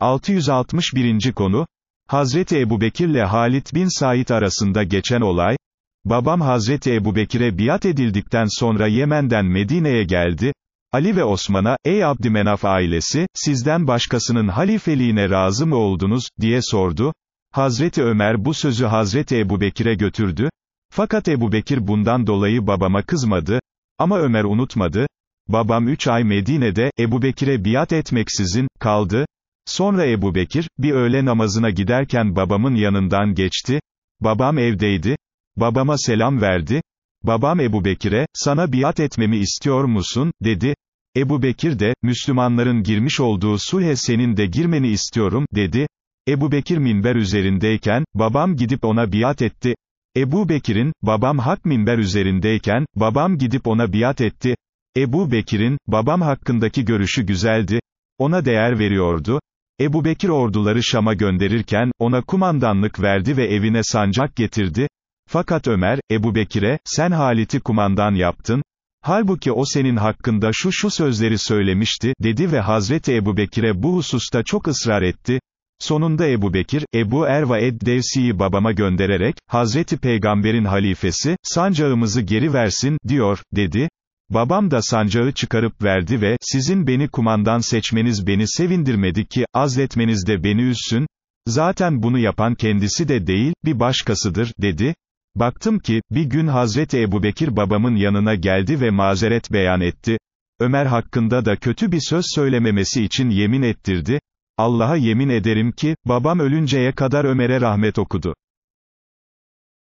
661. konu, Hazreti Ebu Ebubekirle Halit bin Said arasında geçen olay, babam Hazreti Ebu Bekire biat edildikten sonra Yemen'den Medine'ye geldi, Ali ve Osman'a, ey Abdümenaf ailesi, sizden başkasının halifeliğine razı mı oldunuz, diye sordu, Hazreti Ömer bu sözü Hazreti Ebu Bekire götürdü, fakat Ebu Bekir bundan dolayı babama kızmadı, ama Ömer unutmadı, babam üç ay Medine'de, Ebu Bekire biat etmeksizin, kaldı, Sonra Ebu Bekir, bir öğle namazına giderken babamın yanından geçti, babam evdeydi, babama selam verdi, babam Ebu Bekir'e, sana biat etmemi istiyor musun, dedi, Ebu Bekir de, Müslümanların girmiş olduğu sulhe senin de girmeni istiyorum, dedi, Ebu Bekir minber üzerindeyken, babam gidip ona biat etti, Ebu Bekir'in, babam hak minber üzerindeyken, babam gidip ona biat etti, Ebu Bekir'in, babam hakkındaki görüşü güzeldi, ona değer veriyordu, Ebu Bekir orduları Şam'a gönderirken, ona kumandanlık verdi ve evine sancak getirdi. Fakat Ömer, Ebu Bekir'e, sen Halit'i kumandan yaptın, Halbuki o senin hakkında şu şu sözleri söylemişti, dedi ve Hazreti Ebu Bekir'e bu hususta çok ısrar etti. Sonunda Ebu Bekir, Ebu Erva Eddevsi'yi babama göndererek, Hazreti Peygamber'in halifesi, sancağımızı geri versin, diyor, dedi. Babam da sancağı çıkarıp verdi ve, sizin beni kumandan seçmeniz beni sevindirmedi ki, azletmeniz de beni üzsün, zaten bunu yapan kendisi de değil, bir başkasıdır, dedi. Baktım ki, bir gün Hazreti Ebubekir babamın yanına geldi ve mazeret beyan etti. Ömer hakkında da kötü bir söz söylememesi için yemin ettirdi. Allah'a yemin ederim ki, babam ölünceye kadar Ömer'e rahmet okudu.